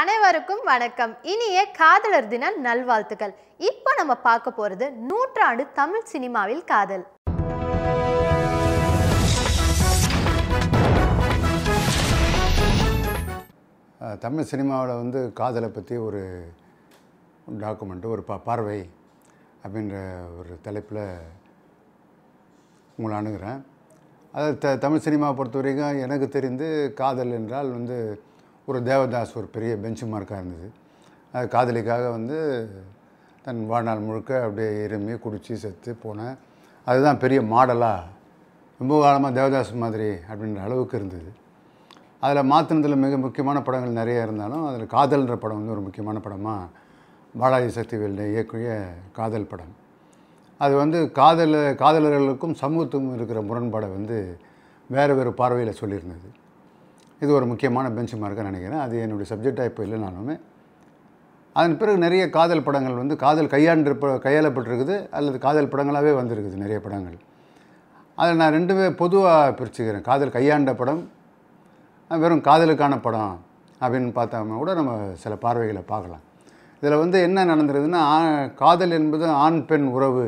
அனைவருக்கும் வணக்கம் இனிய காதலர் தின நல்வாழ்த்துக்கள் இப்போ நம்ம பார்க்க போகிறது நூற்றாண்டு தமிழ் சினிமாவில் காதல் தமிழ் சினிமாவில் வந்து காதலை பற்றி ஒரு டாக்குமெண்ட் ஒரு ப பார்வை அப்படின்ற ஒரு தலைப்பில் உங்களை அணுகிறேன் அது த தமிழ் சினிமாவை பொறுத்த வரைக்கும் எனக்கு தெரிந்து காதல் என்றால் வந்து ஒரு தேவதாஸ் ஒரு பெரிய பெஞ்ச் மார்க்காக இருந்தது அது காதலிக்காக வந்து தன் வாழ்நாள் முழுக்க அப்படியே எருமி குடித்து செத்து போனேன் அதுதான் பெரிய மாடலாக ரொம்ப காலமாக தேவதாஸ் மாதிரி அப்படின்ற அளவுக்கு இருந்தது அதில் மாற்றினதில் மிக முக்கியமான படங்கள் நிறைய இருந்தாலும் அதில் காதல்ன்ற படம் வந்து ஒரு முக்கியமான படமாக பாலாஜி சக்திவேல் இயக்கிய காதல் படம் அது வந்து காதல் காதலர்களுக்கும் சமூகத்துக்கும் இருக்கிற முரண்பாடை வந்து வேறு வேறு பார்வையில் சொல்லியிருந்தது இது ஒரு முக்கியமான பெஞ்ச் மார்க்காக நினைக்கிறேன் அது என்னுடைய சப்ஜெக்டாக இப்போ இல்லைனாலுமே அதன் பிறகு நிறைய காதல் படங்கள் வந்து காதல் கையாண்டிருப்ப கையாளப்பட்டிருக்குது அல்லது காதல் படங்களாகவே வந்திருக்குது நிறைய படங்கள் அதில் நான் ரெண்டுமே பொதுவாக பிரிச்சுக்கிறேன் காதல் கையாண்ட படம் வெறும் காதலுக்கான படம் அப்படின்னு பார்த்தோம்னா கூட நம்ம சில பார்வைகளை பார்க்கலாம் இதில் வந்து என்ன நடந்துருதுன்னா காதல் என்பது ஆண் பெண் உறவு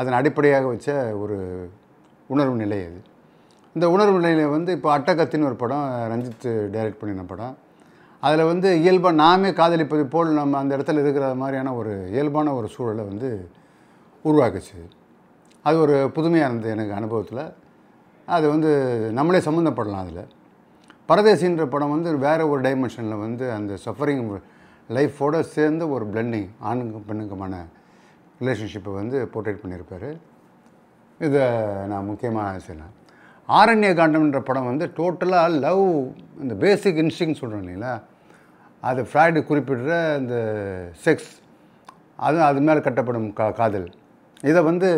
அதன் அடிப்படையாக வச்ச ஒரு உணர்வு நிலை அது இந்த உணர்வு நிலையில் வந்து இப்போ அட்டகத்தின்னு ஒரு படம் ரஞ்சித் டைரக்ட் பண்ணின படம் அதில் வந்து இயல்பாக நாமே காதலிப்பது போல் நம்ம அந்த இடத்துல இருக்கிற மாதிரியான ஒரு இயல்பான ஒரு சூழலை வந்து உருவாக்குச்சு அது ஒரு புதுமையாக இருந்தது எனக்கு அனுபவத்தில் அது வந்து நம்மளே சம்மந்தப்படலாம் அதில் பரதேசின்ற படம் வந்து வேறு ஒரு டைமென்ஷனில் வந்து அந்த சஃபரிங் லைஃப்போடு சேர்ந்து ஒரு பிளண்டிங் ஆணுக்கும் பெண்ணுக்குமான ரிலேஷன்ஷிப்பை வந்து போர்ட்ரேட் பண்ணியிருப்பார் இதை நான் முக்கியமாக செய்யலாம் ஆரண்ய காண்டம்ன்ற படம் வந்து டோட்டலாக லவ் இந்த பேசிக் இன்ஸ்டிங் சொல்கிறோம் இல்லைங்களா அது ஃப்ராய்டு குறிப்பிடுற இந்த செக்ஸ் அது அது மேலே கட்டப்படும் கா காதல் இதை வந்து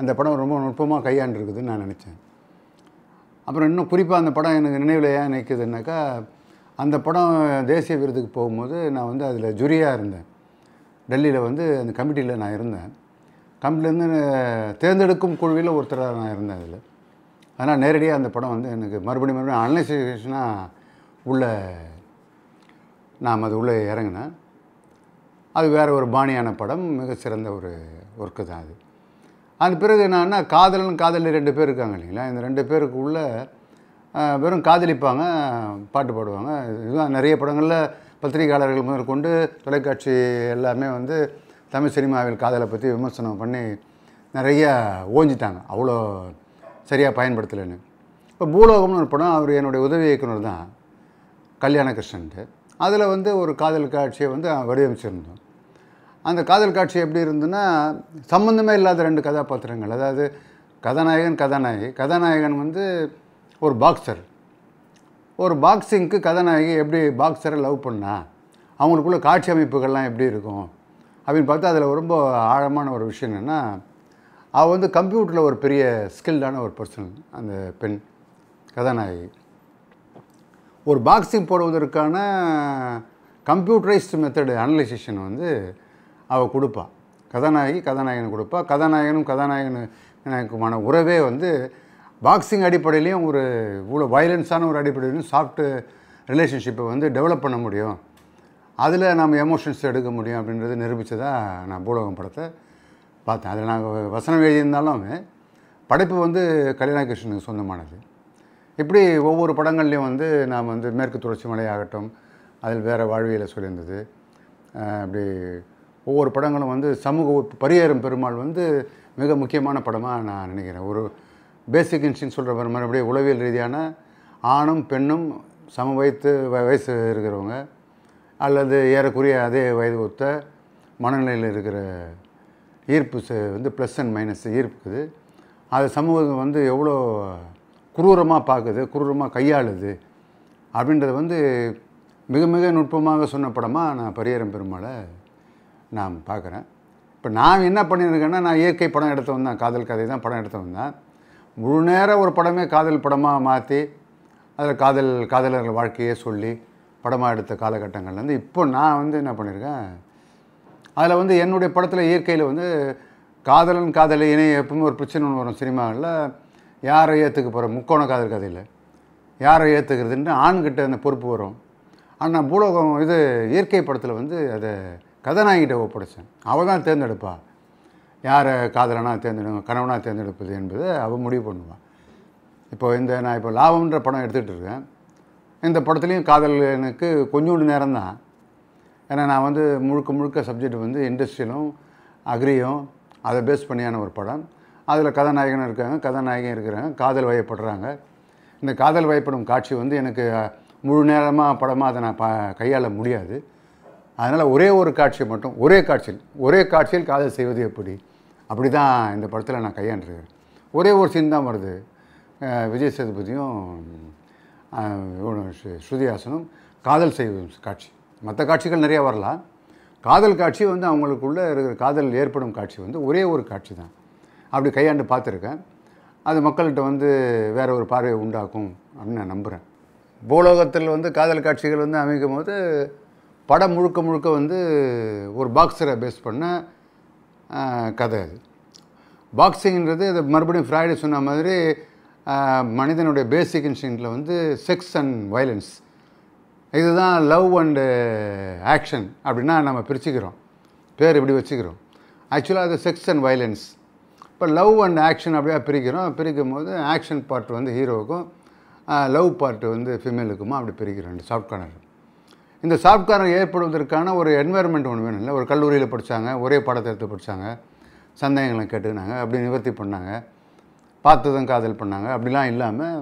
அந்த படம் ரொம்ப நுட்பமாக கையாண்டுருக்குதுன்னு நான் நினச்சேன் அப்புறம் இன்னும் குறிப்பாக அந்த படம் எனக்கு நினைவில் ஏன் நிற்குதுன்னாக்கா அந்த படம் தேசிய விருதுக்கு போகும்போது நான் வந்து அதில் ஜுரியாக இருந்தேன் டெல்லியில் வந்து அந்த கமிட்டியில் நான் இருந்தேன் கமிட்டிலேருந்து தேர்ந்தெடுக்கும் குழுவில் ஒருத்தராக நான் இருந்தேன் அதில் ஆனால் நேரடியாக அந்த படம் வந்து எனக்கு மறுபடியும் மறுபடியும் அனலைசேஷனாக உள்ள நாம் அது உள்ளே இறங்கினேன் அது வேறு ஒரு பாணியான படம் மிக சிறந்த ஒரு ஒர்க்கு தான் அது அது பிறகு என்னன்னா காதலன் காதலி ரெண்டு பேர் இருக்காங்க இல்லைங்களா இந்த ரெண்டு உள்ள வெறும் காதலிப்பாங்க பாட்டு பாடுவாங்க இதுதான் நிறைய படங்களில் பத்திரிகையாளர்கள் முதற்கொண்டு தொலைக்காட்சி எல்லாமே வந்து தமிழ் சினிமாவில் காதலை பற்றி விமர்சனம் பண்ணி நிறைய ஓஞ்சிட்டாங்க அவ்வளோ சரியாக பயன்படுத்தலைன்னு இப்போ பூலோகம்னு ஒரு படம் அவர் என்னுடைய உதவி இயக்குனர் தான் கல்யாண கிருஷ்ணன்ட்டு அதில் வந்து ஒரு காதல் காட்சியை வந்து வடிவமைச்சிருந்தோம் அந்த காதல் காட்சி எப்படி இருந்ததுன்னா சம்மந்தமே இல்லாத ரெண்டு கதாபாத்திரங்கள் அதாவது கதாநாயகன் கதாநாயகி கதாநாயகன் வந்து ஒரு பாக்ஸர் ஒரு பாக்ஸிங்க்கு கதாநாயகி எப்படி பாக்ஸரை லவ் பண்ணா அவங்களுக்குள்ள காட்சி அமைப்புகள்லாம் எப்படி இருக்கும் அப்படின்னு பார்த்தா அதில் ரொம்ப ஆழமான ஒரு விஷயம் என்னென்னா அவள் வந்து கம்ப்யூட்டரில் ஒரு பெரிய ஸ்கில்டான ஒரு பர்சன் அந்த பெண் கதாநாயகி ஒரு பாக்ஸிங் போடுவதற்கான கம்ப்யூட்டரைஸ்டு மெத்தடு அனலைசேஷன் வந்து அவள் கொடுப்பா கதாநாயகி கதாநாயகன் கொடுப்பா கதாநாயகனும் கதாநாயகனுக்குமான உறவே வந்து பாக்ஸிங் அடிப்படையிலையும் ஒரு இவ்வளோ வயலன்ஸான ஒரு அடிப்படையிலையும் சாஃப்ட் ரிலேஷன்ஷிப்பை வந்து டெவலப் பண்ண முடியும் அதில் நம்ம எமோஷன்ஸ் எடுக்க முடியும் அப்படின்றத நிரூபித்ததாக நான் பூலோகம் படத்தை பார்த்தேன் அதில் நாங்கள் வசனம் எழுதியிருந்தாலுமே படைப்பு வந்து கல்யாணகிருஷ்ணனுக்கு சொந்தமானது இப்படி ஒவ்வொரு படங்கள்லேயும் வந்து நாம் வந்து மேற்கு தொடர்ச்சி மலையாகட்டும் அதில் வேறு வாழ்வியலை சொல்லியிருந்தது அப்படி ஒவ்வொரு படங்களும் வந்து சமூக பரியேறும் பெருமாள் வந்து மிக முக்கியமான படமாக நான் நினைக்கிறேன் ஒரு பேசிக் இன்ஸ்டின் சொல்கிற மறுபடியும் உளவியல் ரீதியான ஆணும் பெண்ணும் சம வயத்து வயசு இருக்கிறவங்க அல்லது ஏறக்குறைய அதே வயது ஒத்த மனநிலையில் இருக்கிற ஈர்ப்பு வந்து ப்ளஸ் அண்ட் மைனஸ் ஈர்ப்புக்குது அது சமூகம் வந்து எவ்வளோ குரூரமாக பார்க்குது குரூரமாக கையாளுது அப்படின்றது வந்து மிக மிக நுட்பமாக சொன்ன படமாக நான் பரியரம் பெருமாளை நான் பார்க்குறேன் இப்போ நான் என்ன பண்ணியிருக்கேன்னா நான் இயற்கை படம் எடுத்த வந்தேன் காதல் கதை தான் படம் எடுத்த வந்தேன் முழு நேரம் ஒரு படமே காதல் படமாக மாற்றி அதில் காதல் காதலர்கள் வாழ்க்கையே சொல்லி படமாக எடுத்த காலகட்டங்கள்லேருந்து இப்போ நான் வந்து என்ன பண்ணியிருக்கேன் அதில் வந்து என்னுடைய படத்தில் இயற்கையில் வந்து காதலன் காதலி இணை எப்பவுமே ஒரு பிரச்சனை ஒன்று வரும் சினிமாவில் யாரை ஏற்றுக்க போகிற முக்கோண காதல் கதையில் யாரை ஏற்றுக்கிறதுன்னு ஆண்கிட்ட அந்த பொறுப்பு வரும் ஆனால் பூலோகம் இது இயற்கை படத்தில் வந்து அதை கதாநாயகிட்ட ஒப்படைச்சேன் அவள் தான் தேர்ந்தெடுப்பா யாரை காதலனாக தேர்ந்தெடுங்க கணவனாக தேர்ந்தெடுப்பது என்பது அவள் முடிவு பண்ணுவாள் இப்போ இந்த நான் இப்போ லாபம்ன்ற படம் எடுத்துகிட்டு இருக்கேன் இந்த படத்துலேயும் காதல் எனக்கு கொஞ்சோண்டு நேரம் தான் ஏன்னா நான் வந்து முழுக்க முழுக்க சப்ஜெக்ட் வந்து இண்டஸ்ட்ரியலும் அக்ரியும் அதை பேஸ் பண்ணியான ஒரு படம் அதில் கதாநாயகனும் இருக்காங்க கதாநாயகன் இருக்கிறாங்க காதல் வயப்படுறாங்க இந்த காதல் வயப்படும் காட்சி வந்து எனக்கு முழு நேரமாக படமாக அதை நான் ப கையாள முடியாது அதனால் ஒரே ஒரு காட்சி மட்டும் ஒரே காட்சியில் ஒரே காட்சியில் காதல் செய்வது எப்படி அப்படி தான் இந்த படத்தில் நான் கையாண்டுருக்கேன் ஒரே ஒரு சீன் தான் வருது விஜய் சேதுபதியும் ஸ்ருதிஹாசனும் காதல் செய்வது காட்சி மற்ற காட்சிகள் நிறையா வரலாம் காதல் காட்சி வந்து அவங்களுக்குள்ளே இருக்கிற காதல் ஏற்படும் காட்சி வந்து ஒரே ஒரு காட்சி தான் அப்படி கையாண்டு பார்த்துருக்கேன் அது மக்கள்கிட்ட வந்து வேறு ஒரு பார்வையை உண்டாக்கும் அப்படின்னு நான் நம்புகிறேன் பூலோகத்தில் வந்து காதல் காட்சிகள் வந்து அமைக்கும் போது படம் முழுக்க முழுக்க வந்து ஒரு பாக்ஸரை பேஸ் பண்ண கதை அது பாக்ஸிங்கிறது இது மறுபடியும் ஃப்ராய்டு சொன்ன மாதிரி மனிதனுடைய பேசிக் இன்ஸ்டிங்கில் வந்து செக்ஸ் அண்ட் வயலன்ஸ் இதுதான் லவ் அண்டு ஆக்ஷன் அப்படின்னா நம்ம பிரிச்சுக்கிறோம் பேர் இப்படி வச்சுக்கிறோம் ஆக்சுவலாக அது செக்ஸ் அண்ட் வைலன்ஸ் இப்போ லவ் அண்ட் ஆக்ஷன் அப்படியே பிரிக்கிறோம் பிரிக்கும் போது ஆக்ஷன் பார்ட் வந்து ஹீரோவுக்கும் லவ் பார்ட் வந்து ஃபிமேலுக்குமா அப்படி பிரிக்கிறோம் சாஃப்ட் கார்னர் இந்த சாஃப்ட் கார்னர் ஏற்படுவதற்கான ஒரு என்வாயர்மெண்ட் ஒன்று வேணும் இல்லை ஒரு கல்லூரியில் படித்தாங்க ஒரே பாடத்தை எடுத்து படித்தாங்க சந்தேகங்களை கேட்டுக்கினாங்க அப்படி நிவர்த்தி பண்ணாங்க பார்த்ததும் காதல் பண்ணாங்க அப்படிலாம் இல்லாமல்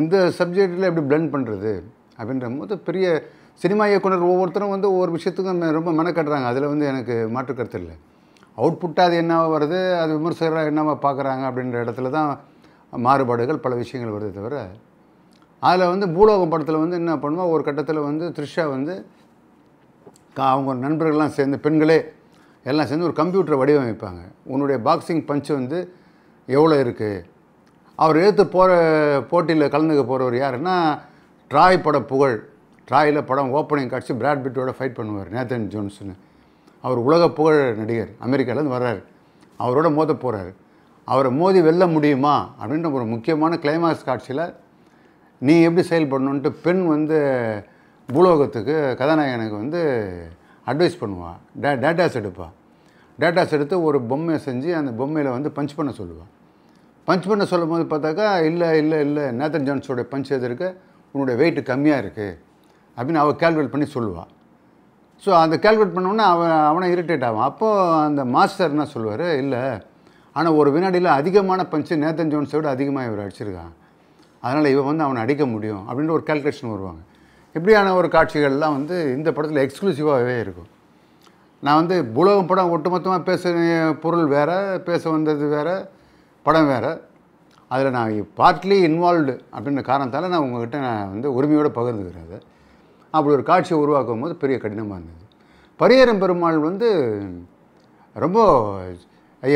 இந்த சப்ஜெக்டில் எப்படி பிளெண்ட் பண்ணுறது அப்படின்ற போது பெரிய சினிமா இயக்குனர் ஒவ்வொருத்தரும் வந்து ஒவ்வொரு விஷயத்துக்கும் ரொம்ப மெனக்கட்டுறாங்க அதில் வந்து எனக்கு மாற்று கருத்து இல்லை அவுட்புட்டாக அது என்னவாக வருது அது விமர்சகராக என்னவா பார்க்குறாங்க அப்படின்ற இடத்துல தான் மாறுபாடுகள் பல விஷயங்கள் வருது தவிர அதில் வந்து பூலோகம் படத்தில் வந்து என்ன பண்ணுவோம் ஒரு கட்டத்தில் வந்து த்ரிஷா வந்து அவங்க நண்பர்கள்லாம் சேர்ந்து பெண்களே எல்லாம் சேர்ந்து ஒரு கம்ப்யூட்டரை வடிவமைப்பாங்க உன்னுடைய பாக்ஸிங் பஞ்சு வந்து எவ்வளோ இருக்குது அவர் எடுத்து போகிற போட்டியில் கலந்துக்க போகிறவர் யாருன்னா ட்ராய் பட புகழ் ட்ராயில் படம் ஓப்பனிங் காட்சி பிராட் பிட்டோட ஃபைட் பண்ணுவார் நேத்தன் ஜோன்ஸ்னு அவர் உலக புகழ் நடிகர் அமெரிக்காவிலேருந்து வர்றார் அவரோட மோத போகிறார் அவரை மோதி வெல்ல முடியுமா அப்படின்ற ஒரு முக்கியமான கிளைமாக்ஸ் காட்சியில் நீ எப்படி செயல்படணுன்ட்டு பெண் வந்து பூலோகத்துக்கு கதாநாயகனுக்கு வந்து அட்வைஸ் பண்ணுவாள் டே டேட்டாஸ் எடுப்பாள் டேட்டாஸ் எடுத்து ஒரு பொம்மையை செஞ்சு அந்த பொம்மையில் வந்து பஞ்ச் பண்ண சொல்லுவாள் பஞ்ச் பண்ண சொல்லும் போது பார்த்தாக்கா இல்லை இல்லை இல்லை நேத்தன் ஜான்ஸோடைய பஞ்ச் எது இருக்குது உன்னுடைய வெயிட்டு கம்மியாக இருக்குது அப்படின்னு அவள் கேல்குலேட் பண்ணி சொல்லுவாள் ஸோ அந்த கேல்குலேட் பண்ணோன்னே அவன் அவனை இரிட்டேட் ஆகும் அப்போது அந்த மாஸ்டர் என்ன சொல்லுவார் இல்லை ஆனால் ஒரு வினாடியில் அதிகமான பஞ்சு நேத்தன் ஜோன்ஸை விட அதிகமாக இவர் அடிச்சிருக்கான் அதனால் இவன் வந்து அவனை அடிக்க முடியும் அப்படின்ற ஒரு கேல்குலேஷன் வருவாங்க இப்படியான ஒரு காட்சிகள்லாம் வந்து இந்த படத்தில் எக்ஸ்க்ளூசிவாகவே இருக்கும் நான் வந்து புலகம் படம் ஒட்டுமொத்தமாக பேச பொருள் வேறு பேச வந்தது வேறு படம் வேறு அதில் நான் பார்ட்லி இன்வால்வ்டு அப்படின்ற காரணத்தால் நான் உங்கள்கிட்ட நான் வந்து உரிமையோடு பகிர்ந்துக்கிறேன் அதை அப்படி ஒரு காட்சியை உருவாக்கும் போது பெரிய கடினமாக இருந்தது பரியரம் பெருமாள் வந்து ரொம்ப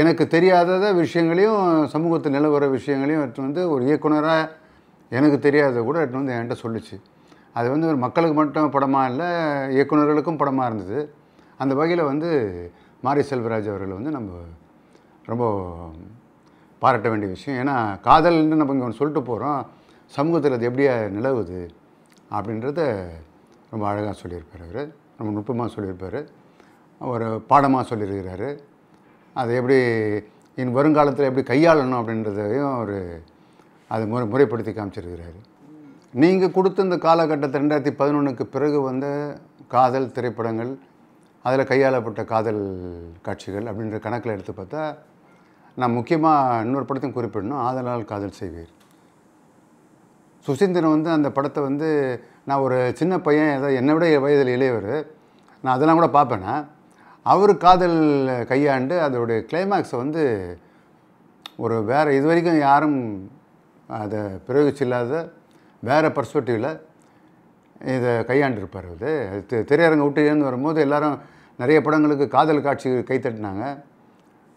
எனக்கு தெரியாதத விஷயங்களையும் சமூகத்தில் நிலவர விஷயங்களையும் எடுத்து வந்து ஒரு இயக்குனராக எனக்கு தெரியாத கூட எட்டு வந்து என்கிட்ட சொல்லிச்சு அது வந்து ஒரு மக்களுக்கு மட்டும் படமாக இல்லை இயக்குநர்களுக்கும் படமாக இருந்தது அந்த வகையில் வந்து மாரி செல்வராஜ் அவர்கள் வந்து நம்ம ரொம்ப பாராட்ட வேண்டிய விஷயம் ஏன்னா காதல்னு நம்ம இங்கே ஒன்று சொல்லிட்டு போகிறோம் சமூகத்தில் அது எப்படியா நிலவுது அப்படின்றத ரொம்ப அழகாக சொல்லியிருப்பார் அவர் ரொம்ப நுட்பமாக சொல்லியிருப்பார் ஒரு பாடமாக சொல்லியிருக்கிறாரு அதை எப்படி இன் வருங்காலத்தில் எப்படி கையாளணும் அப்படின்றதையும் அவர் அதை முறை முறைப்படுத்தி காமிச்சிருக்கிறாரு நீங்கள் கொடுத்த இந்த காலகட்டத்தில் ரெண்டாயிரத்தி பதினொன்றுக்கு பிறகு வந்த காதல் திரைப்படங்கள் அதில் கையாளப்பட்ட காதல் காட்சிகள் அப்படின்ற கணக்கில் எடுத்து பார்த்தா நான் முக்கியமாக இன்னொரு படத்தையும் குறிப்பிடணும் ஆதலால் காதல் செய்வீர் சுசீந்திரன் வந்து அந்த படத்தை வந்து நான் ஒரு சின்ன பையன் ஏதோ என்னை விட வயதில் இளையவர் நான் அதெல்லாம் கூட பார்ப்பேனே அவர் காதல் கையாண்டு அதோடைய கிளைமேக்ஸை வந்து ஒரு வேறு இது வரைக்கும் யாரும் அதை பிரயோகிச்சு இல்லாத வேறு பர்ஸ்பெக்டிவில் இதை கையாண்டிருப்பார் அது திரையரங்க விட்டு இருந்து வரும்போது எல்லோரும் நிறைய படங்களுக்கு காதல் காட்சி கைத்தட்டினாங்க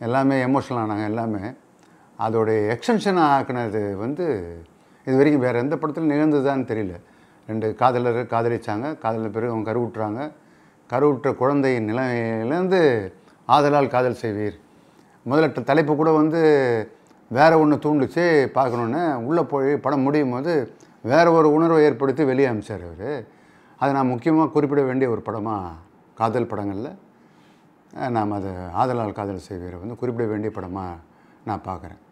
எல்லாமே எமோஷனல் ஆனாங்க எல்லாமே அதோடைய எக்ஸ்டென்ஷன் ஆக்கினது வந்து இது வரைக்கும் வேறு எந்த படத்தில் நிகழ்ந்ததுதான்னு தெரியல ரெண்டு காதலர் காதலிச்சாங்க காதலர் பிறகு அவங்க கருவுட்டுறாங்க கருவுற்ற குழந்தையின் நிலையிலேருந்து ஆதலால் காதல் செய்வீர் முதலட்ட தலைப்பு கூட வந்து வேறு ஒன்று தூண்டுச்சு பார்க்கணுன்னு உள்ளே போய் படம் முடியும் போது வேறு ஒரு உணர்வை ஏற்படுத்தி வெளியே அமைச்சார் அவர் அதை நான் முக்கியமாக குறிப்பிட வேண்டிய ஒரு படமாக காதல் படங்களில் நாம் அது ஆதலால் காதல் செய்வீரை வந்து குறிப்பிட வேண்டிய படமாக நான் பார்க்குறேன்